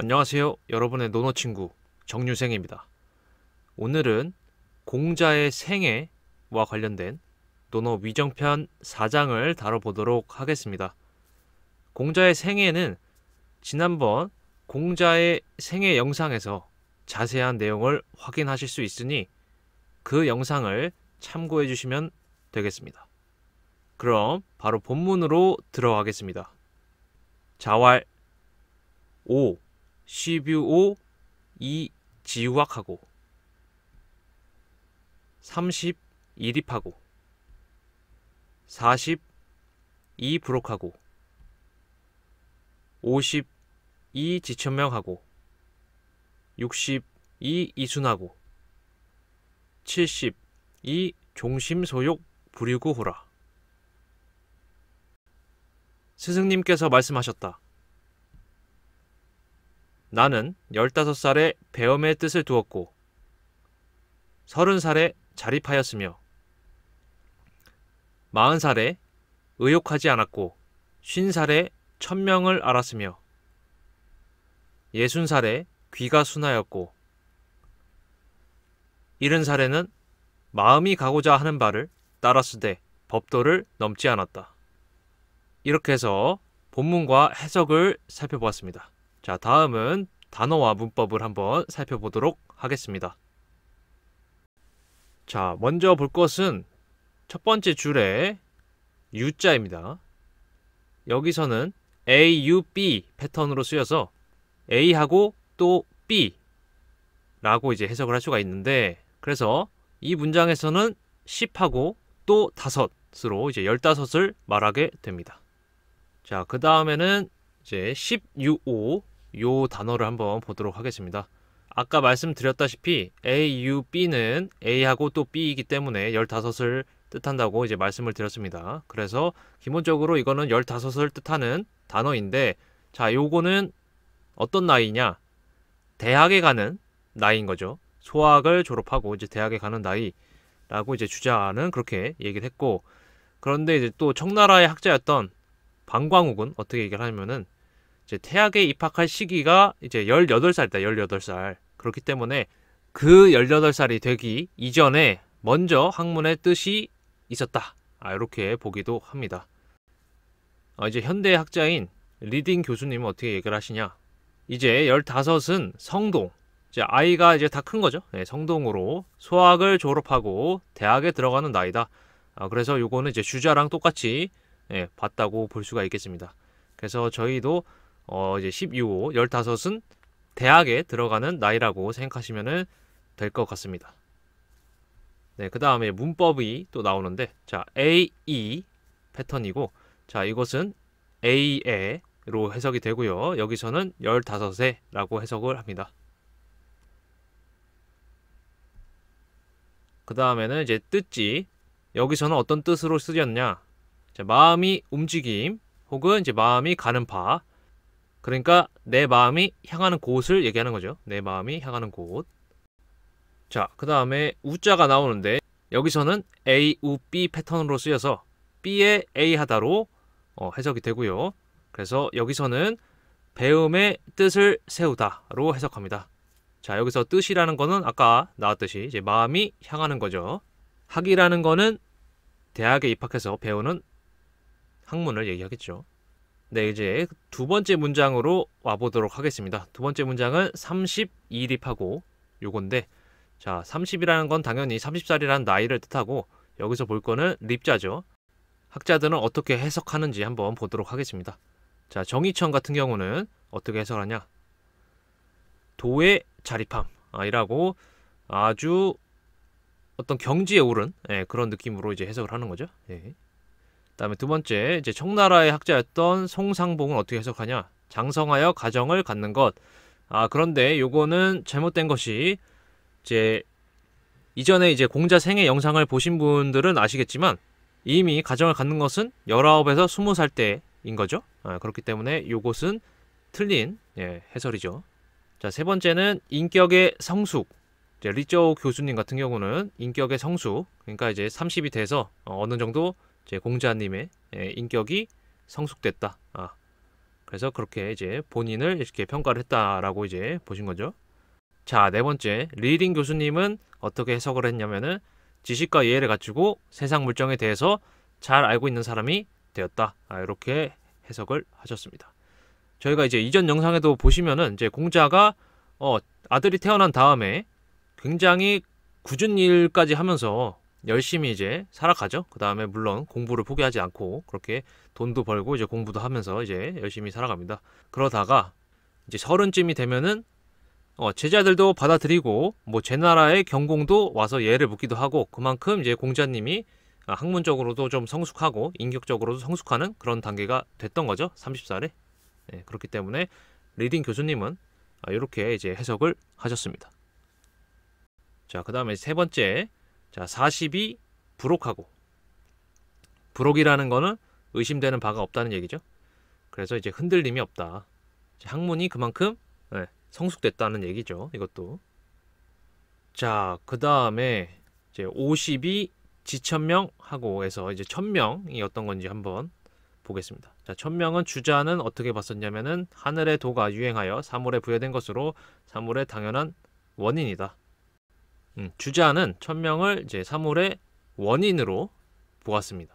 안녕하세요. 여러분의 노노 친구 정유생입니다. 오늘은 공자의 생애와 관련된 노노 위정편 4장을 다뤄보도록 하겠습니다. 공자의 생애는 지난번 공자의 생애 영상에서 자세한 내용을 확인하실 수 있으니 그 영상을 참고해 주시면 되겠습니다. 그럼 바로 본문으로 들어가겠습니다. 자활 5 1 2오 이지우학하고 30 이립하고 40 이브록하고 50 이지천명하고 60 이이순하고 70 이종심소욕 부리구호라 스승님께서 말씀하셨다. 나는 15살에 배움의 뜻을 두었고 30살에 자립하였으며 40살에 의욕하지 않았고 50살에 천명을 알았으며 60살에 귀가 순하였고 70살에는 마음이 가고자 하는 바를 따랐으되 법도를 넘지 않았다. 이렇게 해서 본문과 해석을 살펴보았습니다. 자, 다음은 단어와 문법을 한번 살펴보도록 하겠습니다. 자, 먼저 볼 것은 첫 번째 줄에 U자입니다. 여기서는 A, U, B 패턴으로 쓰여서 A하고 또 B라고 이제 해석을 할 수가 있는데 그래서 이 문장에서는 10하고 또5으로 이제 15을 말하게 됩니다. 자, 그 다음에는 이제 1 6호요 단어를 한번 보도록 하겠습니다. 아까 말씀드렸다시피 A, U, B는 A하고 또 B이기 때문에 15을 뜻한다고 이제 말씀을 드렸습니다. 그래서 기본적으로 이거는 15을 뜻하는 단어인데 자, 요거는 어떤 나이냐? 대학에 가는 나이인 거죠. 소학을 졸업하고 이제 대학에 가는 나이라고 이제 주자는 그렇게 얘기를 했고 그런데 이제 또 청나라의 학자였던 방광욱은 어떻게 얘기를 하냐면은 이제 대학에 입학할 시기가 이제 18살이다. 18살. 그렇기 때문에 그 18살이 되기 이전에 먼저 학문의 뜻이 있었다. 아, 이렇게 보기도 합니다. 아, 이제 현대 학자인 리딩 교수님은 어떻게 얘기를 하시냐? 이제 15은 성동, 이제 아이가 이제 다 큰 거죠. 네, 성동으로 소학을 졸업하고 대학에 들어가는 나이다. 아, 그래서 요거는 이제 주자랑 똑같이 예, 봤다고 볼 수가 있겠습니다. 그래서 저희도 어 이제 12호 15은 대학에 들어가는 나이라고 생각하시면 될 것 같습니다. 네, 그 다음에 문법이 또 나오는데 자 AE 패턴이고 자 이것은 A에로 해석이 되고요. 여기서는 15세라고 해석을 합니다. 그 다음에는 이제 뜻지 여기서는 어떤 뜻으로 쓰였냐 마음이 움직임 혹은 이제 마음이 가는 파 그러니까 내 마음이 향하는 곳을 얘기하는 거죠. 내 마음이 향하는 곳. 자, 그 다음에 우자가 나오는데 여기서는 A, U, B 패턴으로 쓰여서 b 에 A 하다로 어, 해석이 되고요. 그래서 여기서는 배움의 뜻을 세우다로 해석합니다. 자, 여기서 뜻이라는 거는 아까 나왔듯이 이제 마음이 향하는 거죠. 학이라는 거는 대학에 입학해서 배우는 학문을 얘기하겠죠. 네, 이제 두 번째 문장으로 와보도록 하겠습니다. 두 번째 문장은 32립하고 요건데 자, 30이라는 건 당연히 30살이라는 나이를 뜻하고 여기서 볼 거는 립자죠. 학자들은 어떻게 해석하는지 한번 보도록 하겠습니다. 자, 정의천 같은 경우는 어떻게 해석하냐? 도의 자립함이라고 아, 아주 어떤 경지에 오른 예, 그런 느낌으로 이제 해석을 하는 거죠. 예. 다음에 두 번째 이제 청나라의 학자였던 송상봉은 어떻게 해석하냐 장성하여 가정을 갖는 것 아 그런데 요거는 잘못된 것이 이제 이전에 이제 공자 생애 영상을 보신 분들은 아시겠지만 이미 가정을 갖는 것은 열아홉에서 스무 살 때인 거죠 아, 그렇기 때문에 요것은 틀린 예, 해설이죠 자 세 번째는 인격의 성숙 이제 리저우 교수님 같은 경우는 인격의 성숙 그러니까 이제 30이 돼서 어느 정도 제 공자님의 예, 인격이 성숙됐다. 아, 그래서 그렇게 이제 본인을 이렇게 평가를 했다라고 이제 보신 거죠. 자, 네 번째. 리딩 교수님은 어떻게 해석을 했냐면은 지식과 예해를 갖추고 세상 물정에 대해서 잘 알고 있는 사람이 되었다. 아, 이렇게 해석을 하셨습니다. 저희가 이제 이전 영상에도 보시면은 이제 공자가 어, 아들이 태어난 다음에 굉장히 굳은 일까지 하면서 열심히 이제 살아가죠. 그 다음에 물론 공부를 포기하지 않고 그렇게 돈도 벌고 이제 공부도 하면서 이제 열심히 살아갑니다. 그러다가 이제 서른쯤이 되면은 어, 제자들도 받아들이고 뭐 제 나라의 경공도 와서 예를 묻기도 하고 그만큼 이제 공자님이 아, 학문적으로도 좀 성숙하고 인격적으로도 성숙하는 그런 단계가 됐던 거죠. 30살에. 네, 예, 그렇기 때문에 리딩 교수님은 이렇게 아, 이제 해석을 하셨습니다. 자, 그 다음에 세 번째 자, 40이 부록하고 부록이라는 거는 의심되는 바가 없다는 얘기죠. 그래서 이제 흔들림이 없다. 학문이 그만큼 예, 성숙됐다는 얘기죠. 이것도. 자, 그 다음에 이제 50이 지천명하고 해서 이제 천명이 어떤 건지 한번 보겠습니다. 자, 천명은 주자는 어떻게 봤었냐면은 하늘의 도가 유행하여 사물에 부여된 것으로 사물의 당연한 원인이다. 음, 주자는 천명을 이제 사물의 원인으로 보았습니다.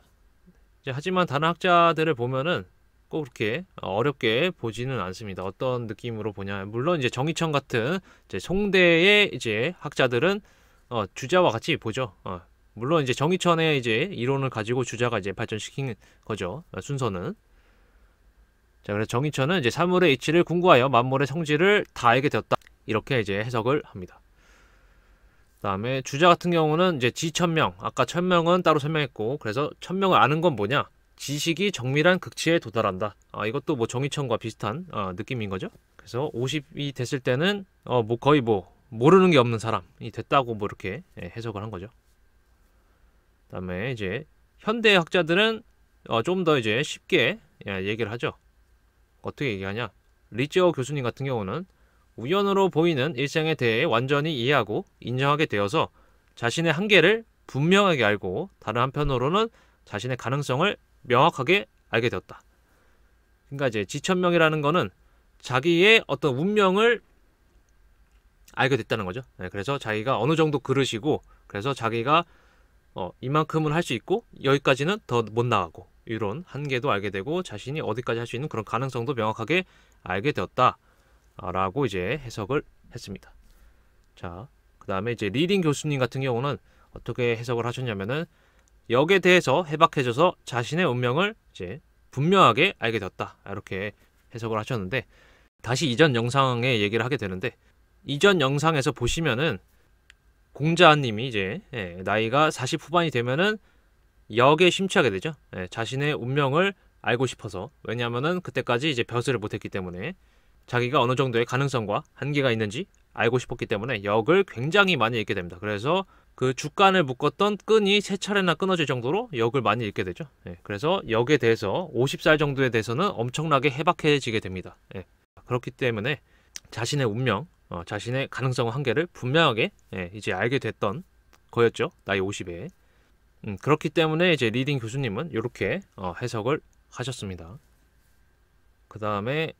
하지만 다른 학자들을 보면은 꼭 그렇게 어렵게 보지는 않습니다. 어떤 느낌으로 보냐? 물론 이제 정의천 같은 이제 송대의 이제 학자들은 어, 주자와 같이 보죠. 어, 물론 이제 정의천의 이제 이론을 가지고 주자가 이제 발전시킨 거죠. 어, 순서는. 자, 그래서 정의천은 이제 사물의 이치를 궁구하여 만물의 성질을 다 알게 되었다. 이렇게 이제 해석을 합니다. 다음에 주자 같은 경우는 이제 지천명 아까 천명은 따로 설명했고 그래서 천명을 아는 건 뭐냐 지식이 정밀한 극치에 도달한다 아, 이것도 뭐 정의천과 비슷한 어, 느낌인 거죠 그래서 50이 됐을 때는 어, 뭐 거의 뭐 모르는 게 없는 사람이 됐다고 뭐 이렇게 예, 해석을 한 거죠 그다음에 이제 현대 학자들은 어, 좀더 이제 쉽게 예, 얘기를 하죠 어떻게 얘기하냐 리지어 교수님 같은 경우는 우연으로 보이는 일생에 대해 완전히 이해하고 인정하게 되어서 자신의 한계를 분명하게 알고 다른 한편으로는 자신의 가능성을 명확하게 알게 되었다. 그러니까 이제 지천명이라는 거는 자기의 어떤 운명을 알게 됐다는 거죠. 네, 그래서 자기가 어느 정도 그르시고 그래서 자기가 어, 이만큼은 할 수 있고 여기까지는 더 못 나가고 이런 한계도 알게 되고 자신이 어디까지 할 수 있는 그런 가능성도 명확하게 알게 되었다. 라고 이제 해석을 했습니다. 자, 그 다음에 이제 리딩 교수님 같은 경우는 어떻게 해석을 하셨냐면은 역에 대해서 해박해져서 자신의 운명을 이제 분명하게 알게 되었다. 이렇게 해석을 하셨는데 다시 이전 영상에 얘기를 하게 되는데 이전 영상에서 보시면은 공자님이 이제 예, 나이가 40 후반이 되면은 역에 심취하게 되죠. 예, 자신의 운명을 알고 싶어서 왜냐면은 그때까지 이제 벼슬을 못했기 때문에 자기가 어느 정도의 가능성과 한계가 있는지 알고 싶었기 때문에 역을 굉장히 많이 읽게 됩니다. 그래서 그 주간을 묶었던 끈이 세 차례나 끊어질 정도로 역을 많이 읽게 되죠. 예, 그래서 역에 대해서 50살 정도에 대해서는 엄청나게 해박해지게 됩니다. 예, 그렇기 때문에 자신의 운명, 어, 자신의 가능성 한계를 분명하게 예, 이제 알게 됐던 거였죠. 나이 50에. 음, 그렇기 때문에 이제 리딩 교수님은 이렇게 어, 해석을 하셨습니다. 그 다음에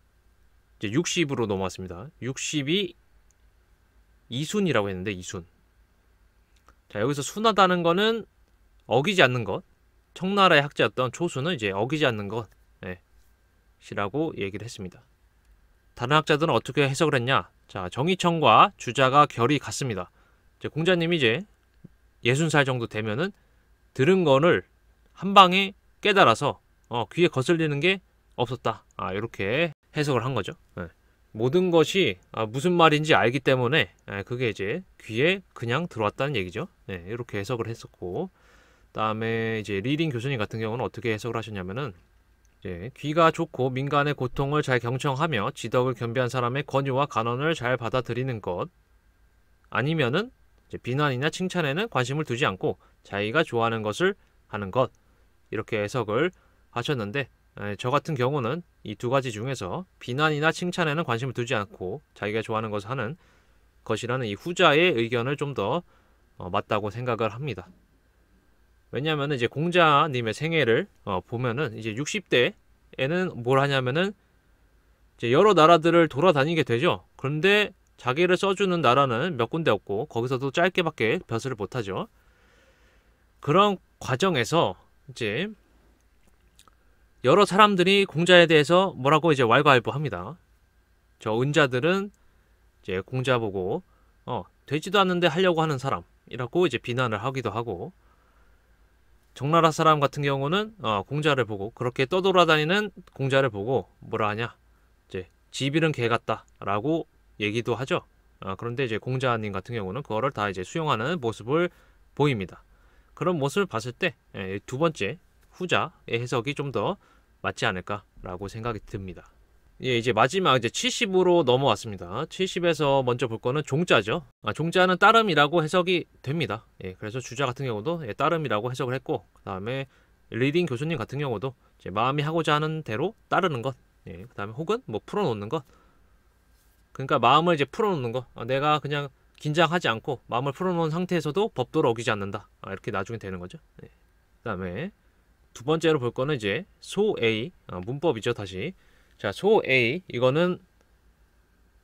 이제 60으로 넘어왔습니다. 60이 이순이라고 했는데 이순. 자 여기서 순하다는 거는 어기지 않는 것. 청나라의 학자였던 초순는 이제 어기지 않는 것. 네. 예. 이라고 얘기를 했습니다. 다른 학자들은 어떻게 해석을 했냐? 자 정의청과 주자가 결이 같습니다. 이제 공자님이 이제 60살 정도 되면은 들은 거를 한 방에 깨달아서 어, 귀에 거슬리는 게 없었다. 아, 이렇게 해석을 한 거죠. 네. 모든 것이 아, 무슨 말인지 알기 때문에 네, 그게 이제 귀에 그냥 들어왔다는 얘기죠. 네, 이렇게 해석을 했었고 그다음에 이제 리딩 교수님 같은 경우는 어떻게 해석을 하셨냐면은 예, 귀가 좋고 민간의 고통을 잘 경청하며 지덕을 겸비한 사람의 권유와 간언을 잘 받아들이는 것 아니면은 이제 비난이나 칭찬에는 관심을 두지 않고 자기가 좋아하는 것을 하는 것 이렇게 해석을 하셨는데 아, 저 같은 경우는 이 두 가지 중에서 비난이나 칭찬에는 관심을 두지 않고 자기가 좋아하는 것을 하는 것이라는 이 후자의 의견을 좀더 어, 맞다고 생각을 합니다. 왜냐하면 이제 공자님의 생애를 어, 보면은 이제 60대에는 뭘 하냐면은 이제 여러 나라들을 돌아다니게 되죠. 그런데 자기를 써주는 나라는 몇 군데 없고 거기서도 짧게밖에 벼슬을 못하죠. 그런 과정에서 이제 여러 사람들이 공자에 대해서 뭐라고 이제 왈가왈부합니다. 저 은자들은 이제 공자 보고 어 되지도 않는데 하려고 하는 사람이라고 이제 비난을 하기도 하고 정나라 사람 같은 경우는 어 공자를 보고 그렇게 떠돌아다니는 공자를 보고 뭐라 하냐 이제 집이은 개 같다라고 얘기도 하죠. 어 그런데 이제 공자님 같은 경우는 그거를 다 이제 수용하는 모습을 보입니다. 그런 모습을 봤을 때두 예, 번째 후자의 해석이 좀더 맞지 않을까라고 생각이 듭니다. 예, 이제 마지막 이제 70으로 넘어왔습니다. 70에서 먼저 볼 거는 종자죠. 아, 종자는 따름이라고 해석이 됩니다. 예, 그래서 주자 같은 경우도 예, 따름이라고 해석을 했고, 그다음에 리딩 교수님 같은 경우도 이제 마음이 하고자 하는 대로 따르는 것, 예, 그다음에 혹은 뭐 풀어놓는 것. 그러니까 마음을 이제 풀어놓는 것. 아, 내가 그냥 긴장하지 않고 마음을 풀어놓은 상태에서도 법도를 어기지 않는다. 아, 이렇게 나중에 되는 거죠. 예. 그다음에 두 번째로 볼 거는 이제 소 A 아, 문법이죠 다시 자소 A 이거는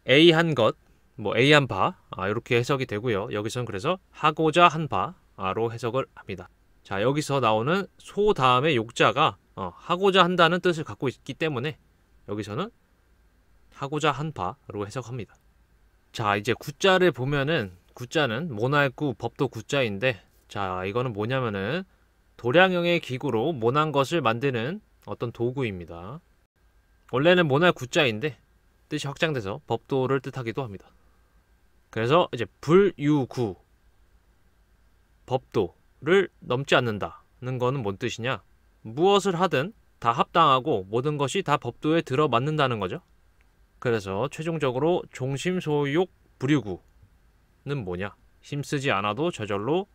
A 한것뭐 A 한바 아, 이렇게 해석이 되고요 여기서는 그래서 하고자 한바로 해석을 합니다 자 여기서 나오는 소 다음에 욕자가 어, 하고자 한다는 뜻을 갖고 있기 때문에 여기서는 하고자 한바로 해석합니다 자 이제 구자를 보면은 구자는 모날구 나 법도 구자인데 자 이거는 뭐냐면은 도량형의 기구로 모난 것을 만드는 어떤 도구입니다. 원래는 모날 구자인데 뜻이 확장돼서 법도를 뜻하기도 합니다. 그래서 이제 불유구 법도를 넘지 않는다는 것은 뭔 뜻이냐? 무엇을 하든 다 합당하고 모든 것이 다 법도에 들어맞는다는 거죠. 그래서 최종적으로 종심소욕 불유구는 뭐냐? 힘쓰지 않아도 저절로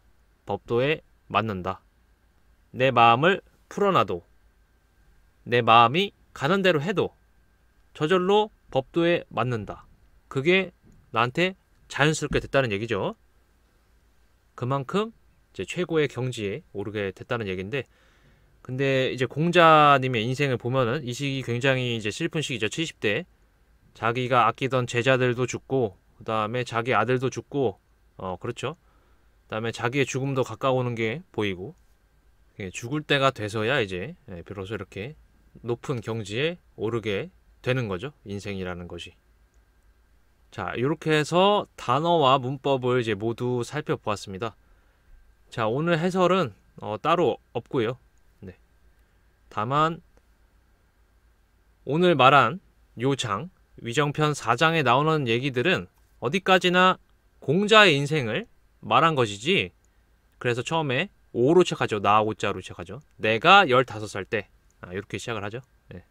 법도에 맞는다. 내 마음을 풀어놔도 내 마음이 가는 대로 해도 저절로 법도에 맞는다. 그게 나한테 자연스럽게 됐다는 얘기죠. 그만큼 이제 최고의 경지에 오르게 됐다는 얘기인데 근데 이제 공자님의 인생을 보면은 이 시기 굉장히 이제 슬픈 시기죠. 70대 자기가 아끼던 제자들도 죽고 그 다음에 자기 아들도 죽고 어 그렇죠. 그 다음에 자기의 죽음도 가까우는 게 보이고 예, 죽을 때가 돼서야 이제 예, 비로소 이렇게 높은 경지에 오르게 되는 거죠. 인생이라는 것이. 자, 이렇게 해서 단어와 문법을 이제 모두 살펴보았습니다. 자, 오늘 해설은 어, 따로 없고요. 네. 다만 오늘 말한 요장, 위정편 4장에 나오는 얘기들은 어디까지나 공자의 인생을 말한 것이지 그래서 처음에 5로 시작하죠. 나하 자로 시작하죠. 내가 15살 때 아, 이렇게 시작을 하죠. 네.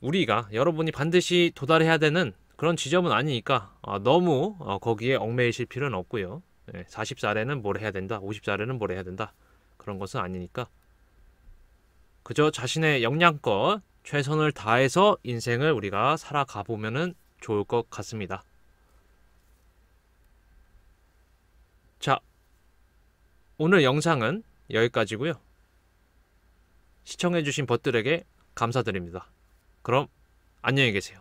우리가 여러분이 반드시 도달해야 되는 그런 지점은 아니니까 아, 너무 어, 거기에 얽매이실 필요는 없고요. 네, 예, 40살에는 뭘 해야 된다, 50살에는 뭘 해야 된다 그런 것은 아니니까 그저 자신의 역량껏 최선을 다해서 인생을 우리가 살아가 보면은 좋을 것 같습니다. 자, 오늘 영상은 여기까지고요. 시청해주신 벗들에게 감사드립니다. 그럼 안녕히 계세요.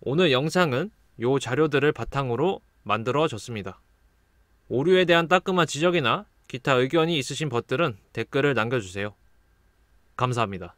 오늘 영상은 요 자료들을 바탕으로 만들어졌습니다. 오류에 대한 따끔한 지적이나 기타 의견이 있으신 벗들은 댓글을 남겨주세요. 감사합니다.